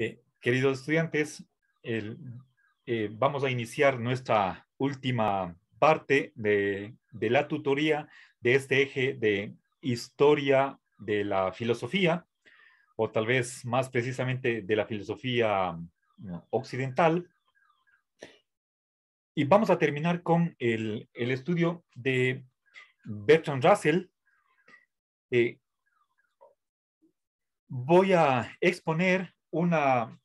Eh, queridos estudiantes, eh, vamos a iniciar nuestra última parte de, la tutoría de este eje de historia de la filosofía, o tal vez más precisamente de la filosofía mm, occidental. Y vamos a terminar con el, estudio de Bertrand Russell. Eh, voy a exponer una,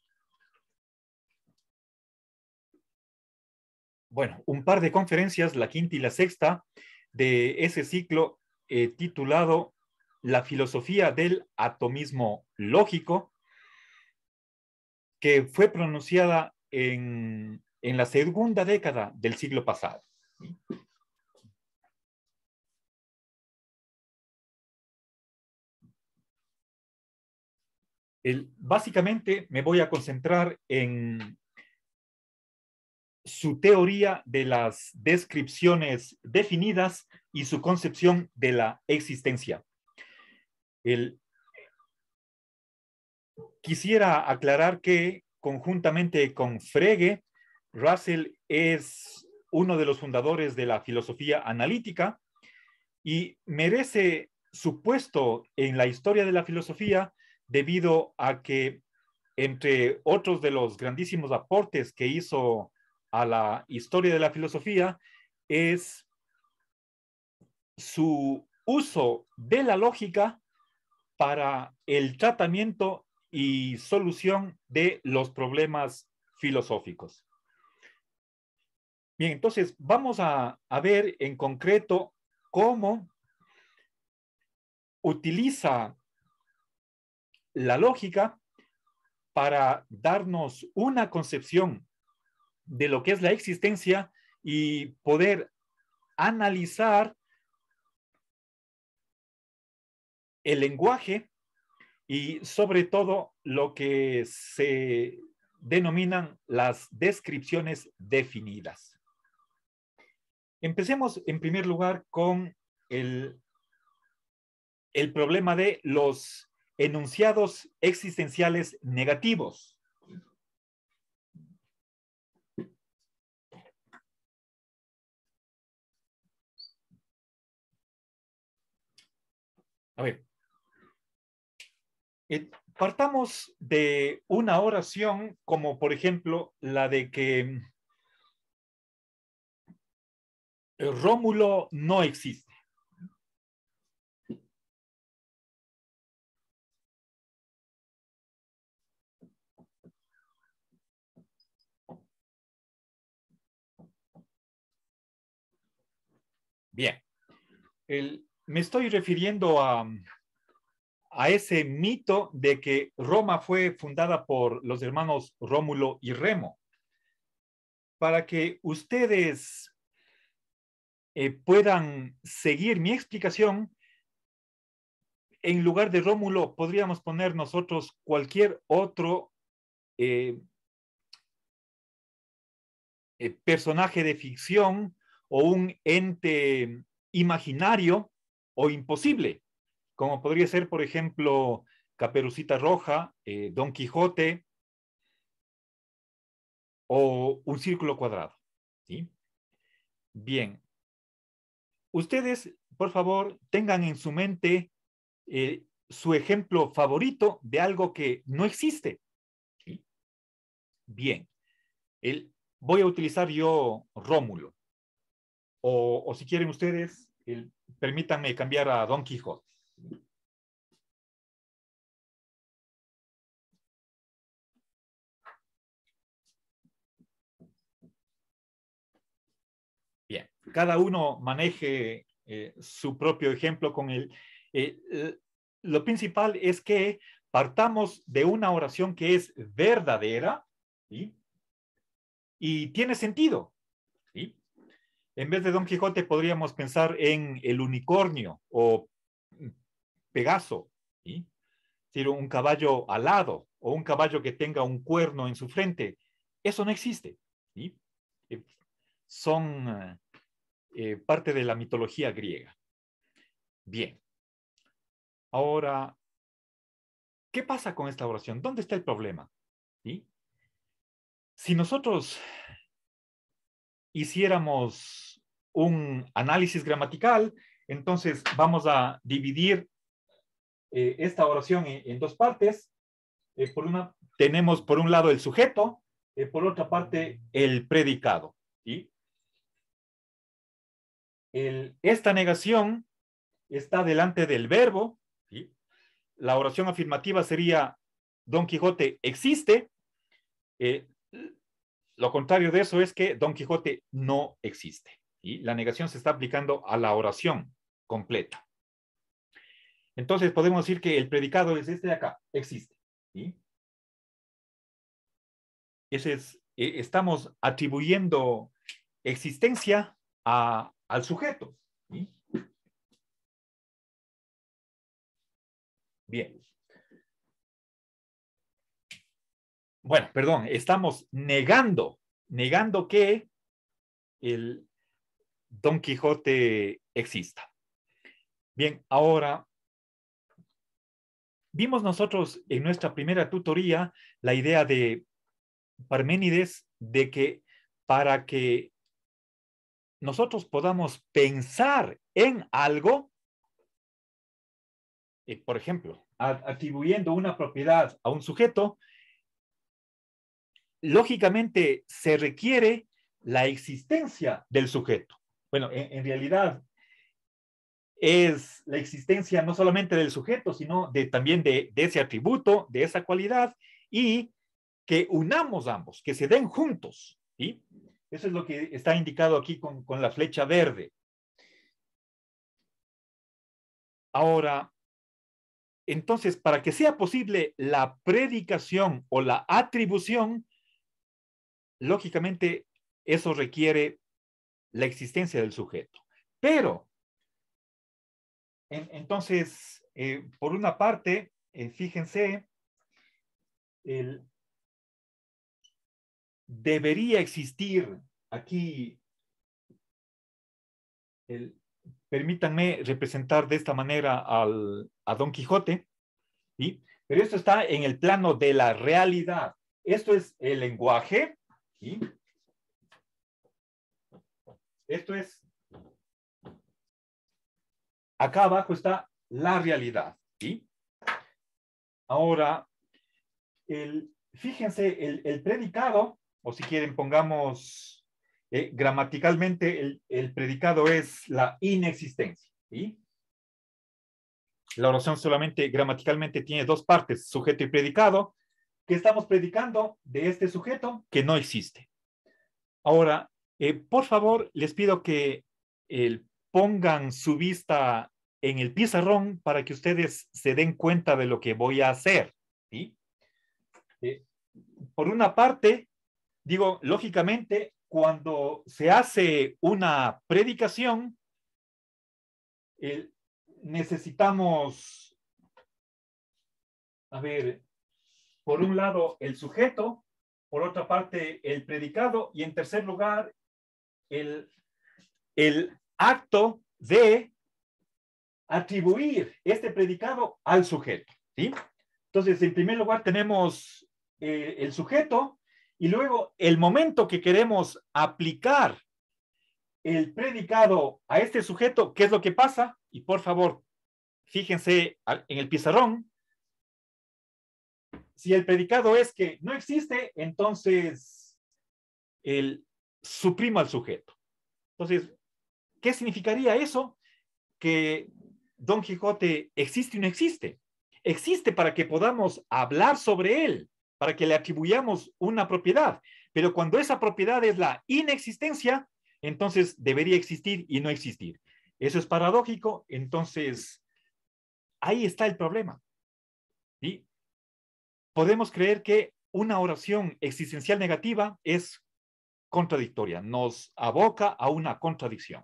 bueno, un par de conferencias, la quinta y la sexta, de ese ciclo eh, titulado La filosofía del atomismo lógico, que fue pronunciada en, en la segunda década del siglo pasado. básicamente me voy a concentrar en su teoría de las descripciones definidas y su concepción de la existencia. quisiera aclarar que conjuntamente con Frege, Russell es uno de los fundadores de la filosofía analítica y merece su puesto en la historia de la filosofía debido a que, entre otros de los grandísimos aportes que hizo a la historia de la filosofía, es su uso de la lógica para el tratamiento y solución de los problemas filosóficos. Bien, entonces vamos a, a ver en concreto cómo utiliza la lógica para darnos una concepción de lo que es la existencia y poder analizar el lenguaje y sobre todo lo que se denominan las descripciones definidas. Empecemos en primer lugar con el, el problema de los enunciados existenciales negativos. A ver, eh, partamos de una oración como por ejemplo la de que eh, Rómulo no existe. Bien, me estoy refiriendo a, ese mito de que Roma fue fundada por los hermanos Rómulo y Remo. Para que ustedes eh, puedan seguir mi explicación, en lugar de Rómulo podríamos poner nosotros cualquier otro eh, eh, personaje de ficción o un ente imaginario o imposible, como podría ser, por ejemplo, Caperucita Roja, eh, Don Quijote o un círculo cuadrado. Bien. Ustedes, por favor, tengan en su mente eh, su ejemplo favorito de algo que no existe. Bien. voy a utilizar yo Rómulo o, si quieren ustedes, permítanme cambiar a Don Quijote. Bien, cada uno maneje eh, su propio ejemplo con él. Eh, eh, lo principal es que partamos de una oración que es verdadera y tiene sentido. En vez de Don Quijote podríamos pensar en el unicornio o Pegaso, ¿sí? un caballo alado o un caballo que tenga un cuerno en su frente. Eso no existe. Eh, son eh, eh, parte de la mitología griega. Bien. Ahora, ¿qué pasa con esta oración? ¿Dónde está el problema? Si nosotros hiciéramos un análisis gramatical, entonces vamos a dividir eh, esta oración en, dos partes. Eh, por una, tenemos por un lado el sujeto, eh, por otra parte el predicado. ¿sí? esta negación está delante del verbo. La oración afirmativa sería, Don Quijote existe. Eh, lo contrario de eso es que Don Quijote no existe. Y la negación se está aplicando a la oración completa. Entonces podemos decir que el predicado es este de acá, existe. Ese es, eh, estamos atribuyendo existencia al sujeto. Bien. bueno, perdón, estamos negando, negando que el Don Quijote exista. Bien, ahora, vimos nosotros en nuestra primera tutoría la idea de Parménides de que para que nosotros podamos pensar en algo, eh, por ejemplo, atribuyendo una propiedad a un sujeto, lógicamente se requiere la existencia del sujeto. Bueno, en, realidad es la existencia no solamente del sujeto, sino de, también de, ese atributo, de esa cualidad, y que unamos ambos, que se den juntos. y Eso es lo que está indicado aquí con, con la flecha verde. Ahora, entonces, para que sea posible la predicación o la atribución, lógicamente eso requiere la existencia del sujeto. Pero, entonces, eh, por una parte, eh, fíjense, debería existir aquí, permítanme representar de esta manera al, a Don Quijote, pero esto está en el plano de la realidad. Esto es el lenguaje, esto es, acá abajo está la realidad. Ahora, el, fíjense, el, predicado, o si quieren pongamos eh, gramaticalmente, el, predicado es la inexistencia. ¿sí? La oración solamente gramaticalmente tiene dos partes, sujeto y predicado que estamos predicando de este sujeto que no existe. Ahora, eh, por favor, les pido que eh, pongan su vista en el pizarrón para que ustedes se den cuenta de lo que voy a hacer. Eh, por una parte, digo, lógicamente, cuando se hace una predicación, necesitamos, a ver, por un lado el sujeto, por otra parte el predicado y en tercer lugar el, acto de atribuir este predicado al sujeto. ¿sí? Entonces, en primer lugar tenemos eh, el sujeto y luego el momento que queremos aplicar el predicado a este sujeto, ¿qué es lo que pasa? Y por favor, fíjense en el pizarrón, si el predicado es que no existe, entonces el suprima al sujeto. Entonces, ¿qué significaría eso? Que Don Quijote existe y no existe. Existe para que podamos hablar sobre él, para que le atribuyamos una propiedad. Pero cuando esa propiedad es la inexistencia, entonces debería existir y no existir. Eso es paradójico. Entonces, ahí está el problema. ¿sí? podemos creer que una oración existencial negativa es contradictoria, nos aboca a una contradicción.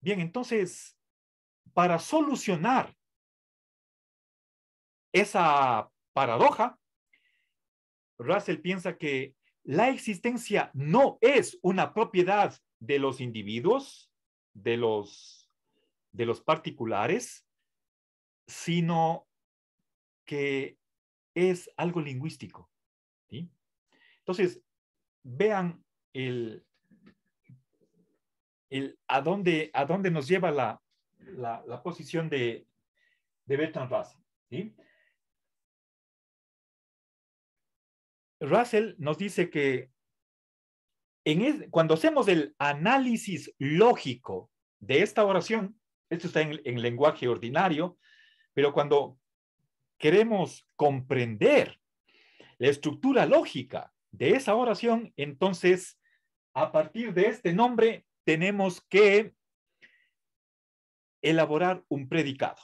Bien, entonces, para solucionar esa paradoja, Russell piensa que la existencia no es una propiedad de los individuos, de los, de los particulares, sino que es algo lingüístico. ¿sí? Entonces, vean el, el, a, dónde, a dónde nos lleva la, la, posición de, de Bertrand Russell. Russell nos dice que en cuando hacemos el análisis lógico de esta oración, esto está en, en lenguaje ordinario, pero cuando queremos comprender la estructura lógica de esa oración, entonces, a partir de este nombre, tenemos que elaborar un predicado.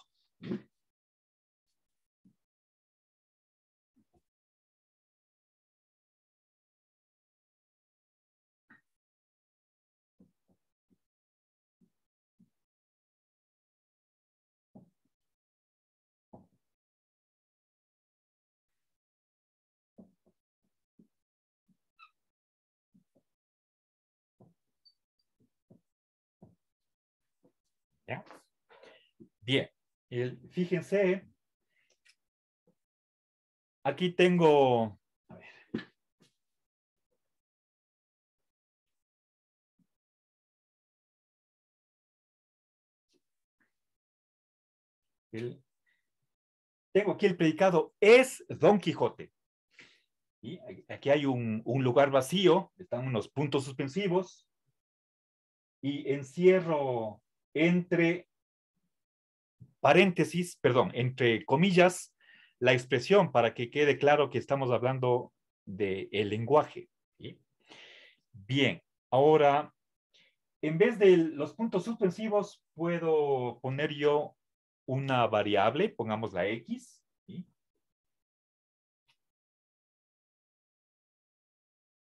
Bien, el, fíjense, aquí tengo, a ver, tengo aquí el predicado es Don Quijote. Y aquí hay un, un, lugar vacío, están unos puntos suspensivos. Y encierro entre paréntesis, perdón, entre comillas, la expresión para que quede claro que estamos hablando del el lenguaje. Bien, ahora, en vez de los puntos suspensivos, puedo poner yo una variable, pongamos la X.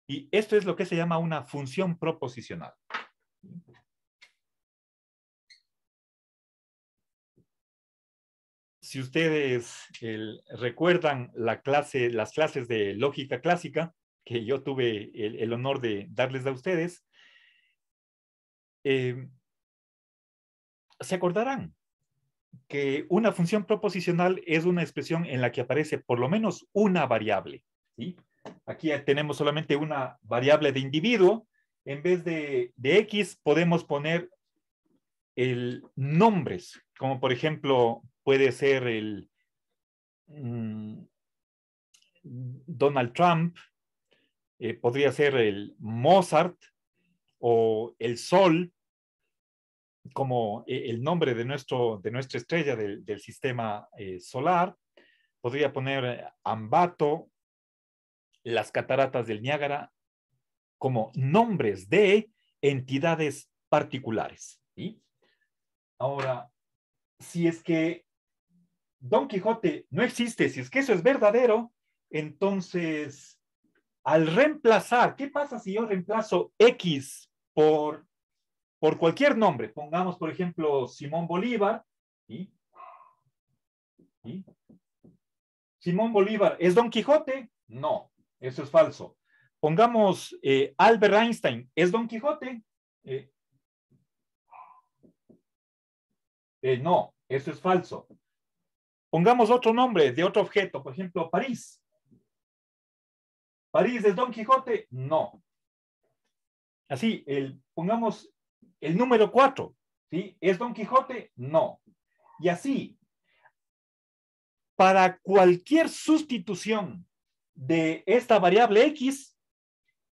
Y esto es lo que se llama una función proposicional. si ustedes recuerdan las clases de lógica clásica que yo tuve el, honor de darles a ustedes, em, se acordarán que una función proposicional es una expresión en la que aparece por lo menos una variable. Aquí tenemos solamente una variable de individuo. En vez de, de X podemos poner el nombres, como por ejemplo puede ser el mm, Donald Trump, eh, podría ser el Mozart o el Sol, como eh, el nombre de, nuestro, de nuestra estrella del, sistema eh, solar. Podría poner Ambato, las cataratas del Niágara, como nombres de entidades particulares. Ahora, si es que Don Quijote no existe, si es que eso es verdadero, entonces, al reemplazar, ¿qué pasa si yo reemplazo X por, por cualquier nombre? Pongamos, por ejemplo, Simón Bolívar. Simón Bolívar, ¿es Don Quijote? No, eso es falso. Pongamos eh, Albert Einstein, ¿es Don Quijote? Eh, eh, no, eso es falso. Pongamos otro nombre de otro objeto, por ejemplo, París. ¿París es Don Quijote? No. Así, pongamos el número 4, ¿sí? ¿Es Don Quijote? No. Y así, para cualquier sustitución de esta variable X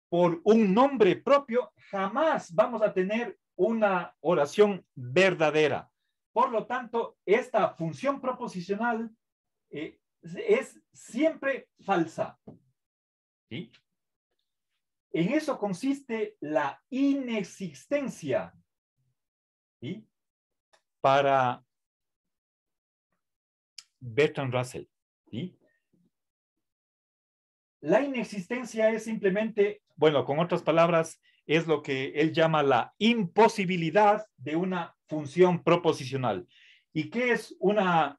por un nombre propio, jamás vamos a tener una oración verdadera. Por lo tanto, esta función proposicional eh, es siempre falsa. ¿Sí? En eso consiste la inexistencia. ¿Sí? Para Bertrand Russell. La inexistencia es simplemente, bueno, con otras palabras, es lo que él llama la imposibilidad de una función proposicional. ¿Y qué es una,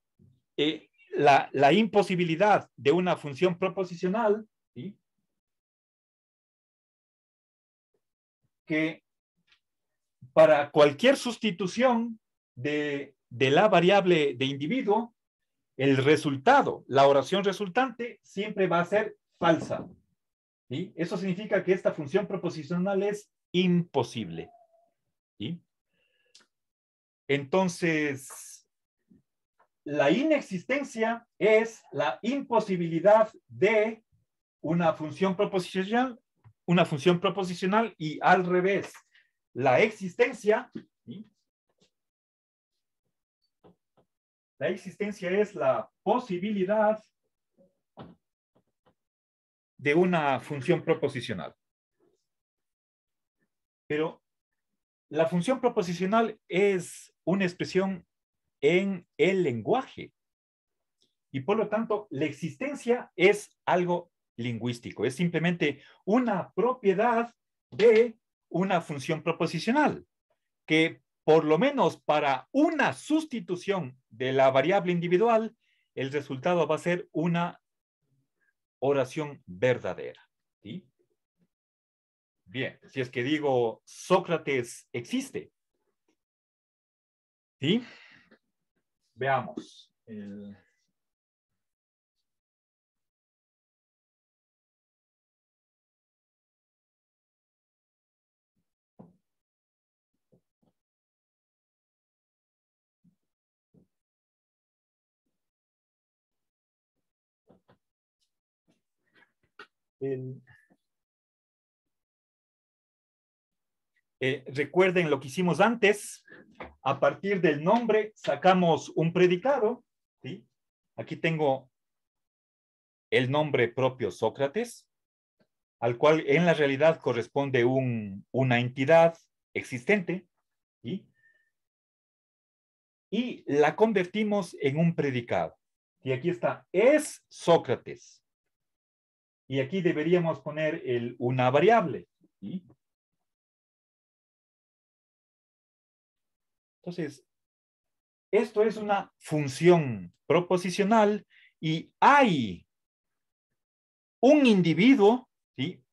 eh, la, imposibilidad de una función proposicional? Que para cualquier sustitución de, de la variable de individuo, el resultado, la oración resultante, siempre va a ser falsa. ¿sí? Eso significa que esta función proposicional es imposible. ¿sí? Entonces, la inexistencia es la imposibilidad de una función proposicional, una función proposicional y al revés. La existencia, la existencia es la posibilidad de una función proposicional. Pero la función proposicional es una expresión en el lenguaje. Y por lo tanto, la existencia es algo lingüístico, es simplemente una propiedad de una función proposicional, que por lo menos para una sustitución de la variable individual, el resultado va a ser una oración verdadera. Bien, si es que digo Sócrates existe, ¿Sí? Veamos. Eh, recuerden lo que hicimos antes, a partir del nombre sacamos un predicado. ¿sí? Aquí tengo el nombre propio Sócrates, al cual en la realidad corresponde una entidad existente. ¿sí? Y la convertimos en un predicado. Y aquí está, es Sócrates. Y aquí deberíamos poner el, una variable. ¿sí? Entonces, esto es una función proposicional y hay un individuo, ¿sí?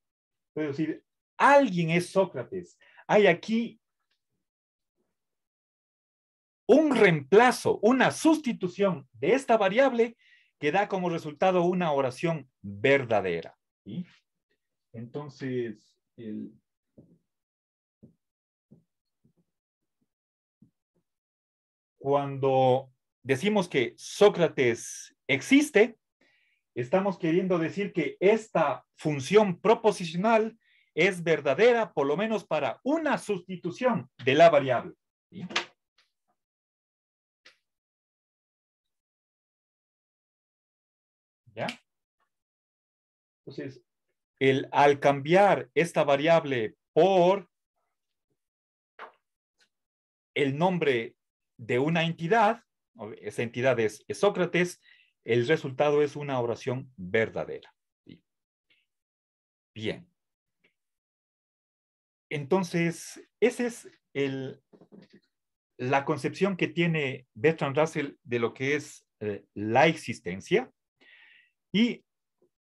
Puedo decir, alguien es Sócrates. Hay aquí un reemplazo, una sustitución de esta variable que da como resultado una oración verdadera. ¿sí? Entonces, el, cuando decimos que Sócrates existe, estamos queriendo decir que esta función proposicional es verdadera por lo menos para una sustitución de la variable. ¿Ya? Entonces, el, al cambiar esta variable por el nombre de una entidad, esa entidad es, Sócrates, el resultado es una oración verdadera. Bien. Entonces, esa es el, la concepción que tiene Bertrand Russell de lo que es eh, la existencia. Y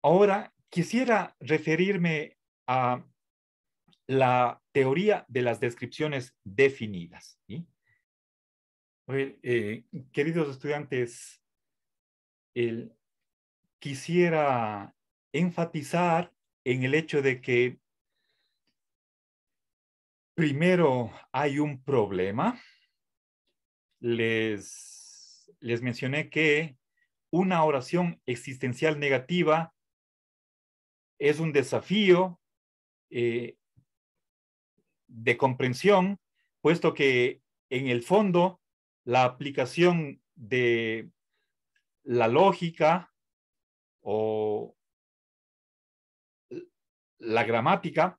ahora quisiera referirme a la teoría de las descripciones definidas. Eh, queridos estudiantes, quisiera enfatizar en el hecho de que primero hay un problema. Les, mencioné que una oración existencial negativa es un desafío eh, de comprensión, puesto que en el fondo la aplicación de la lógica o la gramática,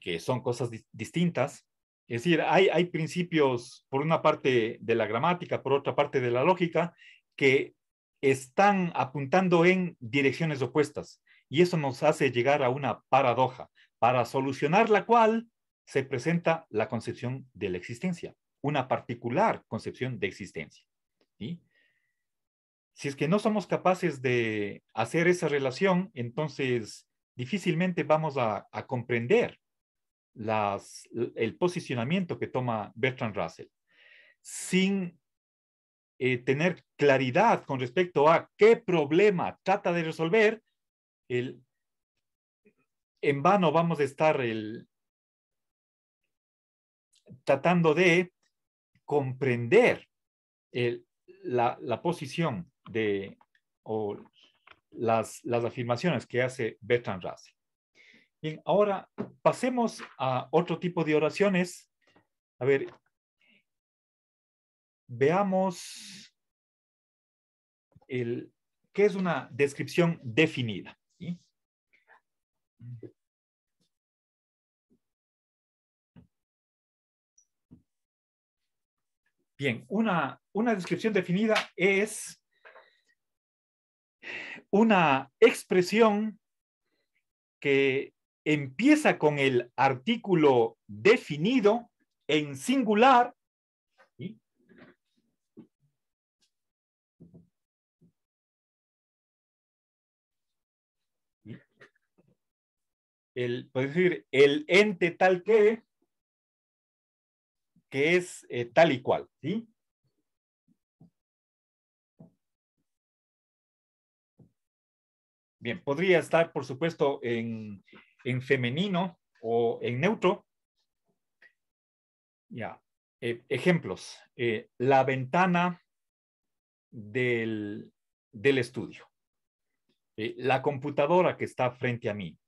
que son cosas distintas. Es decir, hay principios, por una parte, de la gramática, por otra parte, de la lógica, que están apuntando en direcciones opuestas. Y eso nos hace llegar a una paradoja, para solucionar la cual se presenta la concepción de la existencia una particular concepción de existencia. Si es que no somos capaces de hacer esa relación, entonces difícilmente vamos a, comprender el posicionamiento que toma Bertrand Russell. Sin eh, tener claridad con respecto a qué problema trata de resolver, en vano vamos a estar tratando de comprender la, posición de o las, las afirmaciones que hace Bertrand Russell. Bien, ahora pasemos a otro tipo de oraciones. A ver, veamos el, qué es una descripción definida. Bien, una, descripción definida es una expresión que empieza con el artículo definido en singular El, decir, el ente tal que que es eh, tal y cual, ¿sí? Bien, podría estar, por supuesto, en, femenino o en neutro. Ya, eh, ejemplos. Eh, la ventana del, estudio. la computadora que está frente a mí.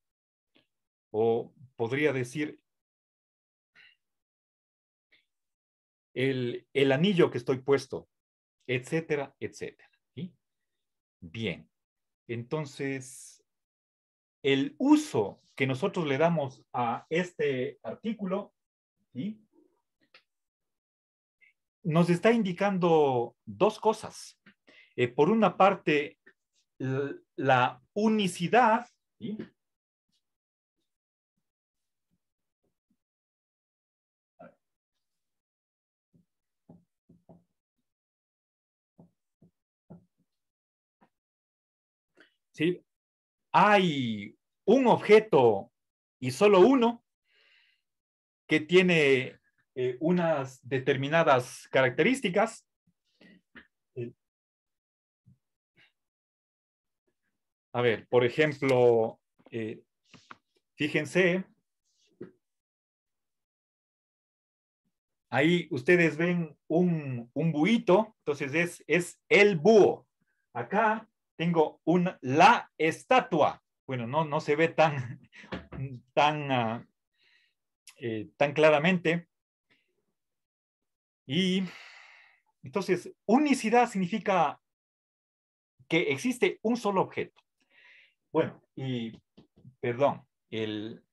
O podría decir el, anillo que estoy puesto, etcétera, etcétera. Bien, entonces, el uso que nosotros le damos a este artículo ¿sí? nos está indicando dos cosas. Eh, por una parte, la unicidad ¿sí? ¿sí? hay un objeto y solo uno que tiene eh, unas determinadas características. Eh, a ver, por ejemplo, eh, fíjense, ahí ustedes ven un, un buito, entonces es el búho. Acá tengo una, la estatua. Bueno, no, se ve tan, tan, ah, eh, tan claramente. Y entonces, unicidad significa que existe un solo objeto. Bueno, y perdón, el,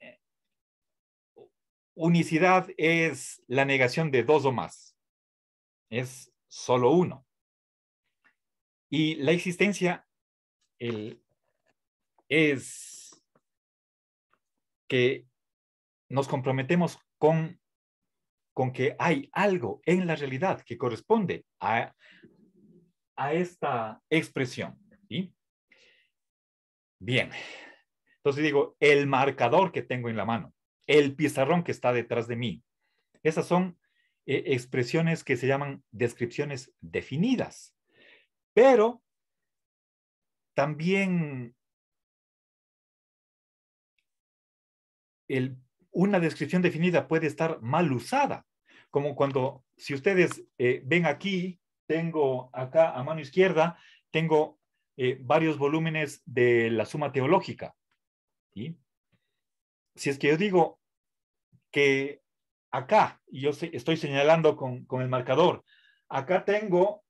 eh, unicidad es la negación de dos o más. Es solo uno. Y la existencia es que nos comprometemos con, que hay algo en la realidad que corresponde a, esta expresión. Bien, entonces digo, el marcador que tengo en la mano, el pizarrón que está detrás de mí, esas son eh, expresiones que se llaman descripciones definidas. Pero también una descripción definida puede estar mal usada, como cuando, si ustedes eh, ven aquí, tengo acá a mano izquierda, tengo eh, varios volúmenes de la suma teológica. Si es que yo digo que acá, yo estoy señalando con, con el marcador, acá tengo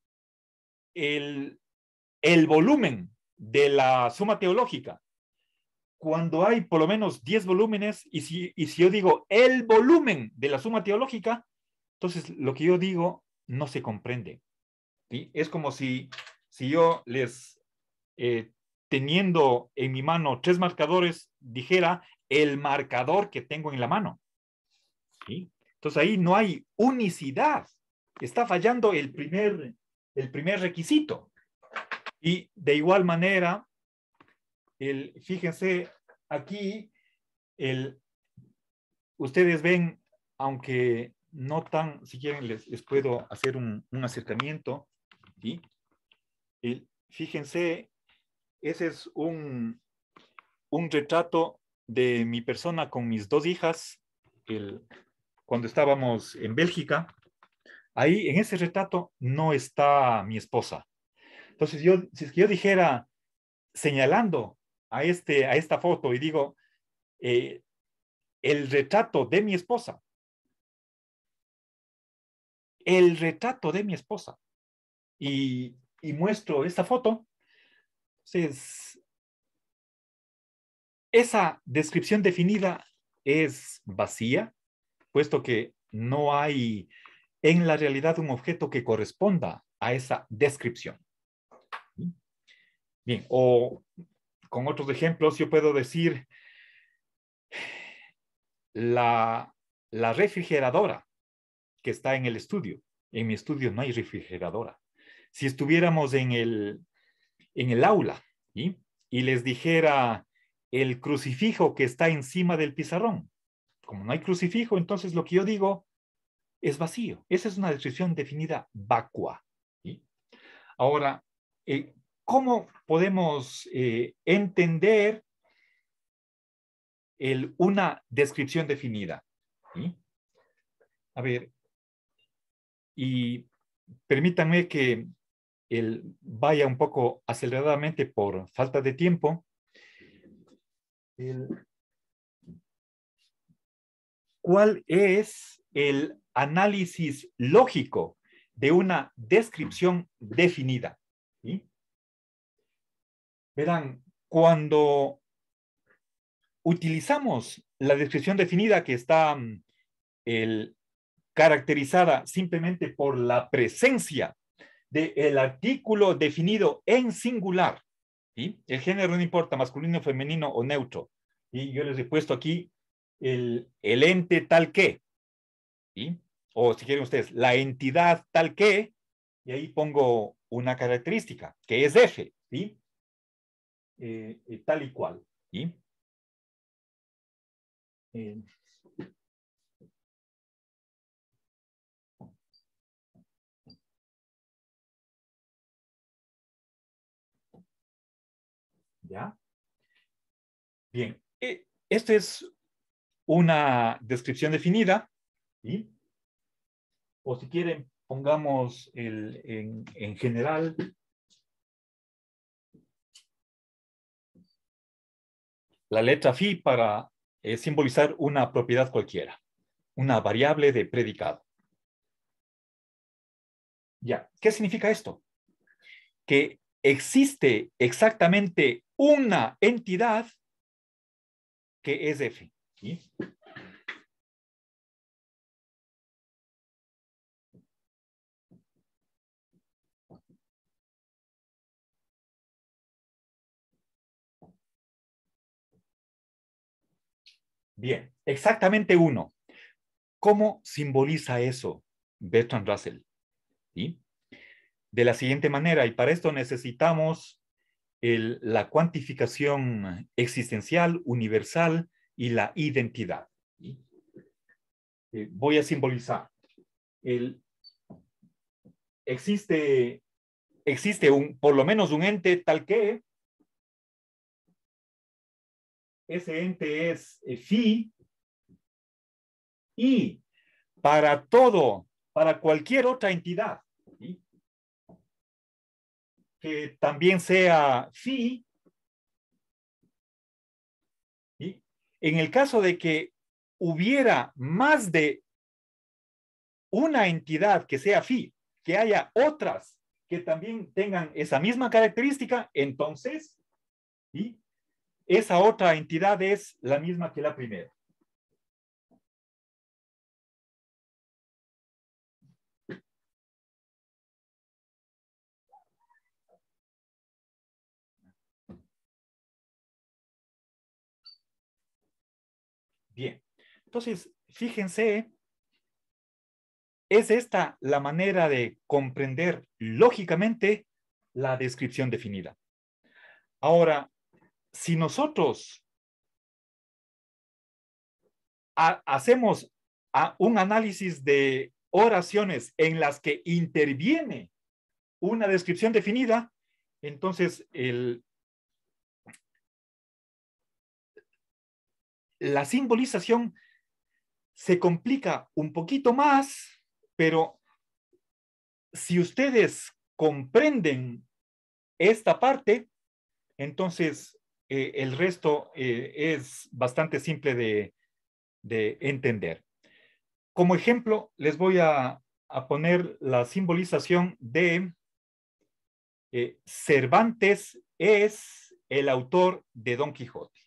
el, volumen de la suma teológica, cuando hay por lo menos 10 volúmenes, y si, si yo digo el volumen de la suma teológica, entonces lo que yo digo no se comprende. ¿sí? Es como si, si yo les, eh, teniendo en mi mano tres marcadores, dijera el marcador que tengo en la mano. Entonces ahí no hay unicidad. Está fallando el primer, el primer requisito. Y de igual manera, el, fíjense aquí, el, ustedes ven, aunque no tan, si quieren les, puedo hacer un, acercamiento, y El, fíjense, ese es un, un retrato de mi persona con mis dos hijas, el, cuando estábamos en Bélgica, Ahí, en ese retrato, no está mi esposa. Entonces, si yo dijera, señalando a, este, a esta foto y digo, eh, el retrato de mi esposa, el retrato de mi esposa, y, y muestro esta foto, entonces, esa descripción definida es vacía, puesto que no hay en la realidad un objeto que corresponda a esa descripción. Bien, o con otros ejemplos, yo puedo decir, la, refrigeradora que está en el estudio. En mi estudio no hay refrigeradora. Si estuviéramos en el, aula y les dijera el crucifijo que está encima del pizarrón, como no hay crucifijo, entonces lo que yo digo es vacío. Esa es una descripción definida vacua. Ahora, eh, ¿cómo podemos eh, entender el, una descripción definida? A ver, y permítanme que el, vaya un poco aceleradamente por falta de tiempo. ¿Cuál es el análisis lógico de una descripción definida. Verán, cuando utilizamos la descripción definida que está mm, caracterizada simplemente por la presencia del el artículo definido en singular, el género no importa, masculino, femenino o neutro. Y yo les he puesto aquí el ente tal que, o si quieren ustedes, la entidad tal que, y ahí pongo una característica, que es F, ¿sí? Eh, eh, tal y cual, ¿sí? Eh, ¿Ya? Bien, esta es una descripción definida o si quieren, pongamos el, en, general la letra fi para eh, simbolizar una propiedad cualquiera, una variable de predicado. Ya, ¿qué significa esto? Que existe exactamente una entidad que es f. ¿sí? Bien, exactamente uno. ¿Cómo simboliza eso Bertrand Russell? De la siguiente manera, y para esto necesitamos la cuantificación existencial, universal y la identidad. Eh, voy a simbolizar. existe, existe un, por lo menos un ente tal que ese ente es phi, eh, y para todo, para cualquier otra entidad que también sea phi, en el caso de que hubiera más de una entidad que sea phi, que haya otras que también tengan esa misma característica, entonces, ¿sí? esa otra entidad es la misma que la primera. Bien, entonces, fíjense, es esta la manera de comprender lógicamente la descripción definida. Ahora, si nosotros hacemos un análisis de oraciones en las que interviene una descripción definida, entonces la simbolización se complica un poquito más, pero si ustedes comprenden esta parte, entonces eh, el resto eh, es bastante simple de, entender. Como ejemplo, les voy a, poner la simbolización de eh, Cervantes es el autor de Don Quijote.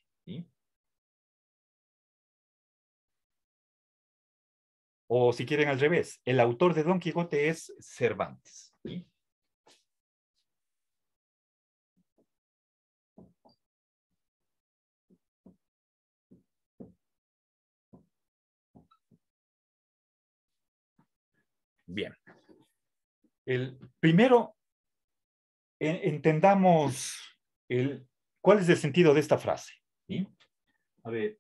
O si quieren al revés, el autor de Don Quijote es Cervantes. Bien. El primero, entendamos el, cuál es el sentido de esta frase. A ver.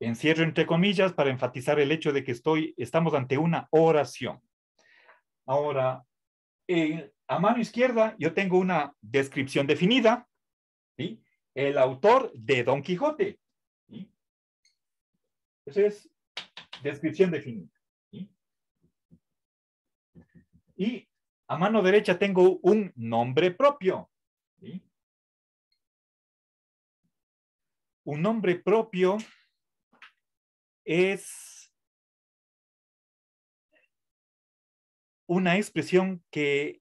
Encierro entre comillas para enfatizar el hecho de que estoy, estamos ante una oración. Ahora, a mano izquierda yo tengo una descripción definida, el autor de Don Quijote. Esa es descripción definida. Y a mano derecha tengo un nombre propio. Un nombre propio es una expresión que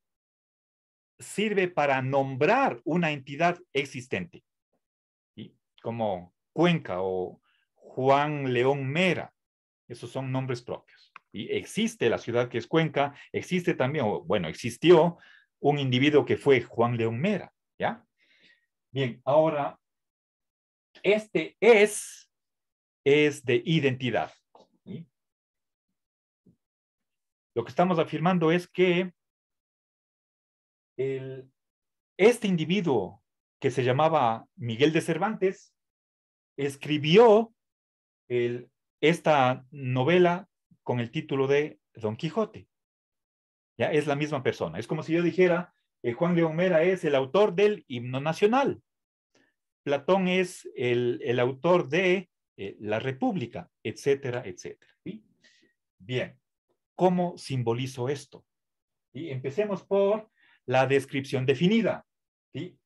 sirve para nombrar una entidad existente, como Cuenca o Juan León Mera. Esos son nombres propios. Y existe la ciudad que es Cuenca, existe también, bueno, existió un individuo que fue Juan León Mera, ¿ya? Bien, ahora, este es, es de identidad. Lo que estamos afirmando es que este individuo que se llamaba Miguel de Cervantes escribió el, esta novela con el título de Don Quijote. Ya es la misma persona. Es como si yo dijera, eh, Juan de Homera es el autor del himno nacional. Platón es el, autor de eh, la República, etcétera, etcétera. Bien, ¿cómo simbolizo esto? Y empecemos por la descripción definida. ¿sí?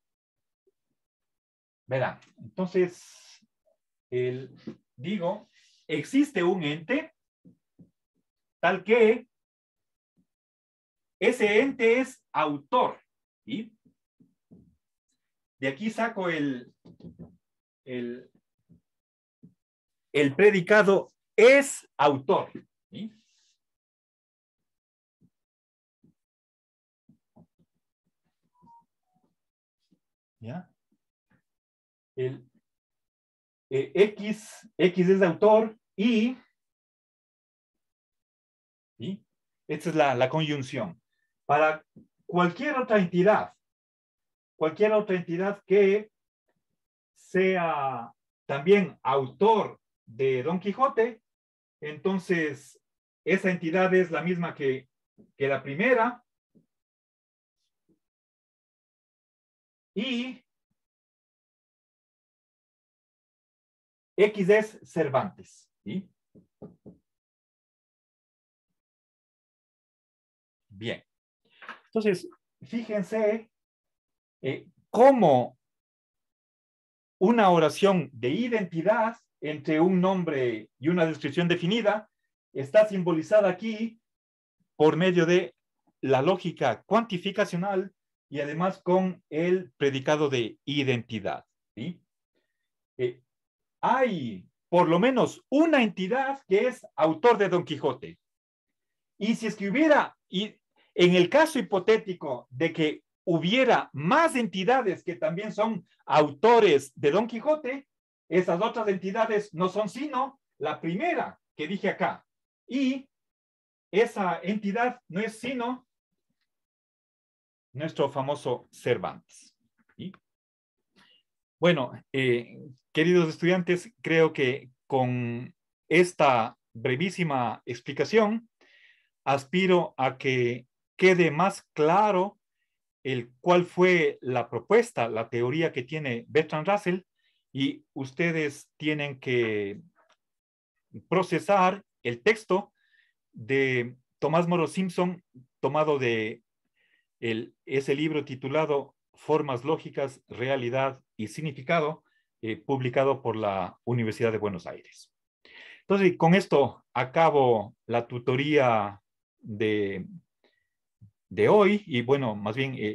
entonces, digo, existe un ente tal que ese ente es autor. ¿sí? De aquí saco el, el, predicado es autor. ¿Ya? El, eh, X, X es autor y y Esta es la, la conjunción. Para cualquier otra entidad, cualquier otra entidad que sea también autor de Don Quijote, entonces esa entidad es la misma que, que la primera. Y X es Cervantes. ¿sí? Bien. Entonces, fíjense eh, cómo una oración de identidad entre un nombre y una descripción definida está simbolizada aquí por medio de la lógica cuantificacional y además con el predicado de identidad. Eh, hay por lo menos una entidad que es autor de Don Quijote. Y si escribiera en el caso hipotético de que hubiera más entidades que también son autores de Don Quijote, esas otras entidades no son sino la primera que dije acá. Y esa entidad no es sino nuestro famoso Cervantes. Bueno, eh, queridos estudiantes, creo que con esta brevísima explicación aspiro a que quede más claro el cuál fue la propuesta, la teoría que tiene Bertrand Russell y ustedes tienen que procesar el texto de Tomás Moro Simpson tomado de ese libro titulado Formas Lógicas, Realidad y Significado, eh, publicado por la Universidad de Buenos Aires. Entonces, con esto acabo la tutoría de de hoy y bueno, más bien eh,